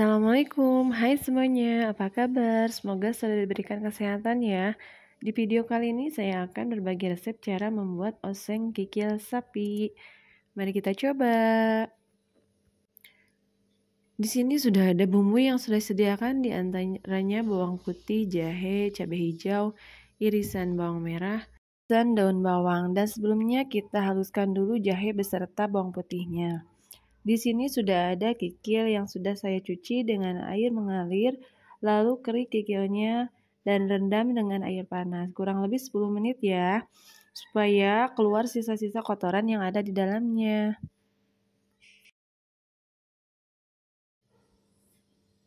Assalamualaikum, hai semuanya, apa kabar? Semoga selalu diberikan kesehatan ya. Di video kali ini saya akan berbagi resep cara membuat oseng kikil sapi. Mari kita coba. Di sini sudah ada bumbu yang sudah disediakan di antaranya bawang putih, jahe, cabai hijau, irisan bawang merah, dan daun bawang. Dan sebelumnya kita haluskan dulu jahe beserta bawang putihnya. Di sini sudah ada kikil yang sudah saya cuci dengan air mengalir, lalu kering kikilnya dan rendam dengan air panas. Kurang lebih 10 menit ya, supaya keluar sisa-sisa kotoran yang ada di dalamnya.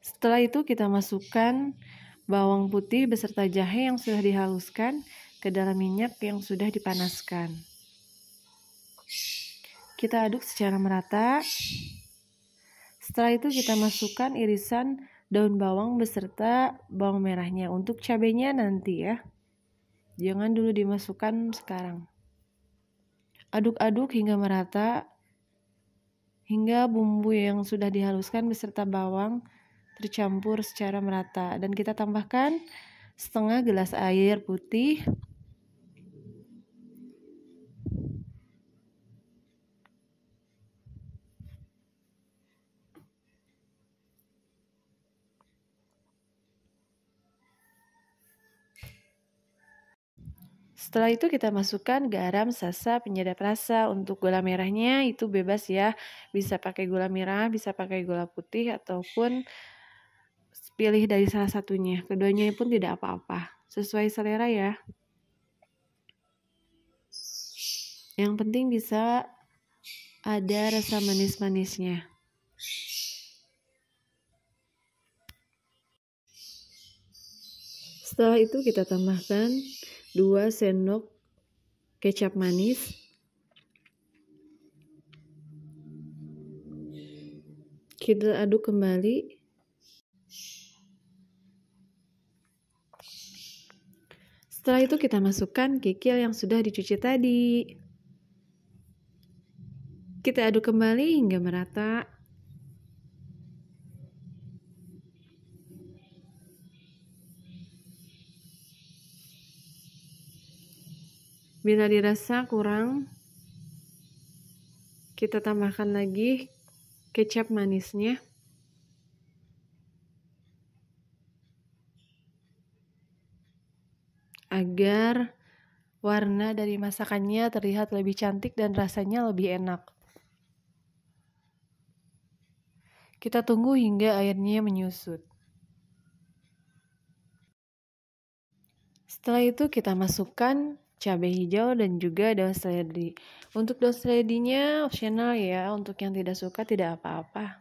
Setelah itu kita masukkan bawang putih beserta jahe yang sudah dihaluskan ke dalam minyak yang sudah dipanaskan. Kita aduk secara merata. Setelah itu kita masukkan irisan daun bawang beserta bawang merahnya. Untuk cabenya nanti ya. Jangan dulu dimasukkan sekarang. Aduk-aduk hingga merata hingga bumbu yang sudah dihaluskan beserta bawang tercampur secara merata dan kita tambahkan setengah gelas air putih Setelah itu kita masukkan garam sasa penyedap rasa. Untuk gula merahnya itu bebas ya. Bisa pakai gula merah, bisa pakai gula putih ataupun pilih dari salah satunya. Keduanya pun tidak apa-apa. Sesuai selera ya. Yang penting bisa ada rasa manis-manisnya. Setelah itu kita tambahkan 2 sendok kecap manis kita aduk kembali setelah itu kita masukkan kikil yang sudah dicuci tadi kita aduk kembali hingga merata Bila dirasa kurang, kita tambahkan lagi kecap manisnya. Agar warna dari masakannya terlihat lebih cantik dan rasanya lebih enak. Kita tunggu hingga airnya menyusut. Setelah itu kita masukkan cabai hijau dan juga daun seledri. Untuk daun seledinya opsional ya, untuk yang tidak suka tidak apa-apa.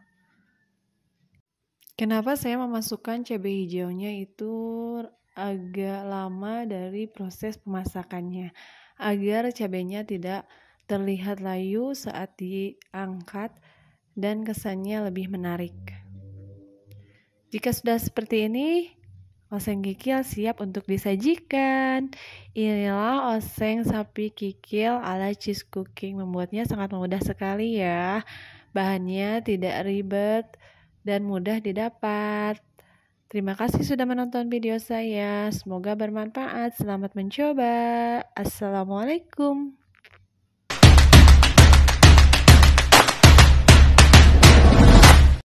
Kenapa saya memasukkan cabai hijaunya itu agak lama dari proses pemasakannya agar cabainya tidak terlihat layu saat diangkat dan kesannya lebih menarik. Jika sudah seperti ini, Oseng kikil siap untuk disajikan. Inilah oseng sapi kikil ala cheese cooking. Membuatnya sangat mudah sekali ya. Bahannya tidak ribet dan mudah didapat. Terima kasih sudah menonton video saya. Semoga bermanfaat. Selamat mencoba. Assalamualaikum.